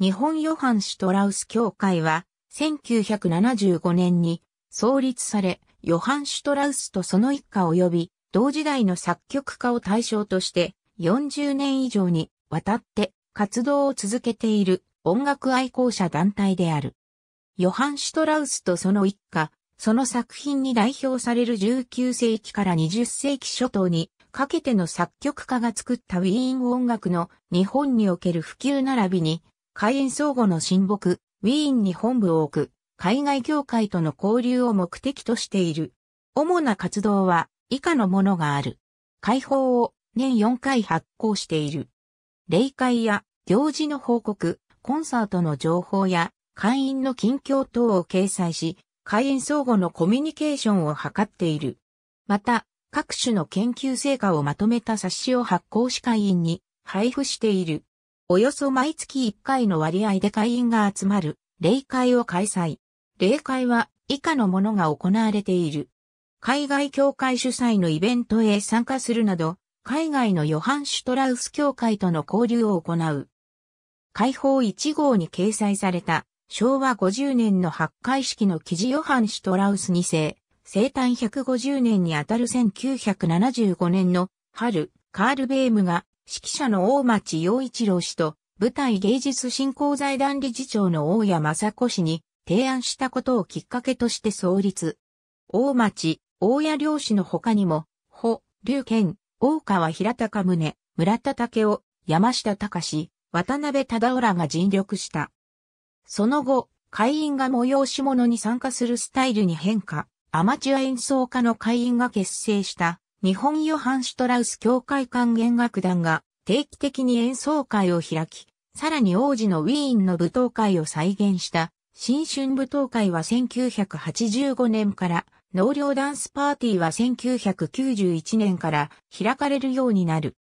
日本ヨハン・シュトラウス協会は、1975年に創立され、ヨハン・シュトラウスとその一家及び、同時代の作曲家を対象として、40年以上にわたって活動を続けている音楽愛好者団体である。ヨハン・シュトラウスとその一家、その作品に代表される19世紀から20世紀初頭にかけての作曲家が作ったウィーン音楽の日本における普及並びに開園相互の親睦、ウィーンに本部を置く、海外協会との交流を目的としている。主な活動は以下のものがある。会報を年4回発行している。霊界や行事の報告、コンサートの情報や会員の近況等を掲載し、会員相互のコミュニケーションを図っている。また、各種の研究成果をまとめた冊子を発行し会員に配布している。およそ毎月1回の割合で会員が集まる、霊会を開催。霊会は以下のものが行われている。海外協会主催のイベントへ参加するなど、海外のヨハン・シュトラウス協会との交流を行う。解放1号に掲載された昭和50年の発会式の記事ヨハン・シュトラウス2世、生誕150年にあたる1975年の春、カール・ベームが指揮者の大町洋一郎氏と、舞台芸術振興財団理事長の大谷正子氏に提案したことをきっかけとして創立。大町、大谷漁氏の他にも、保、龍健、大川平高宗、村田武雄、山下隆、渡辺忠浦が尽力した。その後、会員が催し物に参加するスタイルに変化、アマチュア演奏家の会員が結成した日本ヨハン・シュトラウス協会管弦楽団が定期的に演奏会を開き、さらに王子のウィーンの舞踏会を再現した新春舞踏会は1985年から農業ダンスパーティーは1991年から開かれるようになる。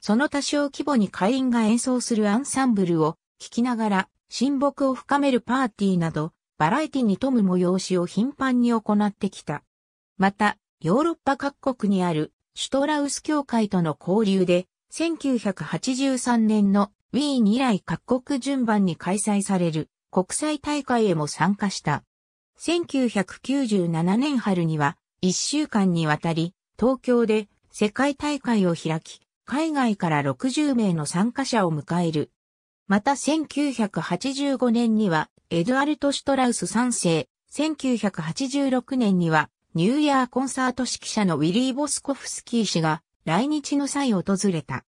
その多少規模に会員が演奏するアンサンブルを聴きながら親睦を深めるパーティーなどバラエティに富む催しを頻繁に行ってきた。また、ヨーロッパ各国にあるシュトラウス協会との交流で、1983年のウィーン以来各国順番に開催される国際大会へも参加した。1997年春には1週間にわたり東京で世界大会を開き、海外から60名の参加者を迎える。また1985年にはエドアルト・シュトラウス3世、1986年にはニューイヤーコンサート指揮者のウィリー・ボスコフスキー氏が来日の際訪れた。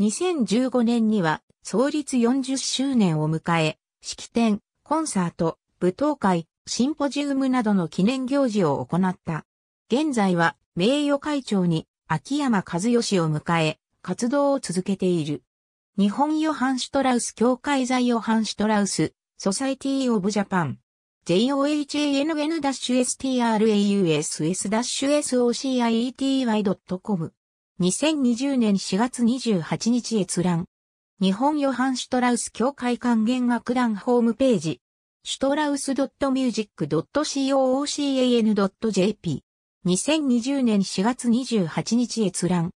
2015年には創立40周年を迎え、式典、コンサート、舞踏会、シンポジウムなどの記念行事を行った。現在は名誉会長に秋山和義を迎え、活動を続けている。日本ヨハンシュトラウス協会在ヨハンシュトラウス、ソサイティー・オブ・ジャパン、john-strauss-society.com n。2020年4月28日閲覧。日本ヨハン・シュトラウス協会管弦楽団ホームページ。シュトラウス .music.cocan.jp。2020年4月28日閲覧。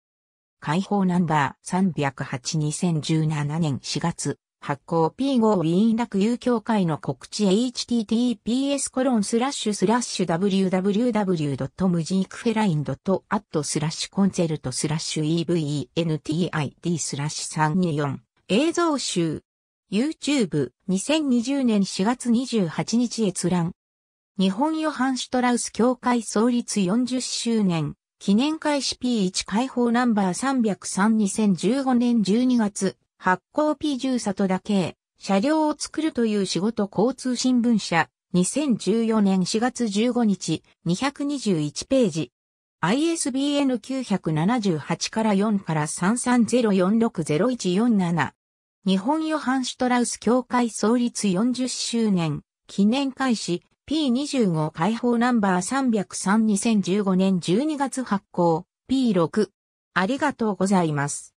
解放ナンバー3082017年4月。発行 P5 ウィーン楽友協会の告知 https コロンスラッシュスラッシュ w w w m u j i k f e r i n a t スラッシュコンセルトスラッシュ eventid スラッシュ324映像集 YouTube 2020年4月28日閲覧日本ヨハン・シュトラウス協会創立40周年記念開始 P1 解放ナンバー303 2015年12月発行 P10 里だけ、車両を作るという仕事交通新聞社、2014年4月15日、221ページ。ISBN 978から4から3 3 0 4 6 0 1 4 7日本ヨハン・シュトラウス協会創立40周年記念開始 P25 解放ナンバー303 2015年12月発行 P6。ありがとうございます。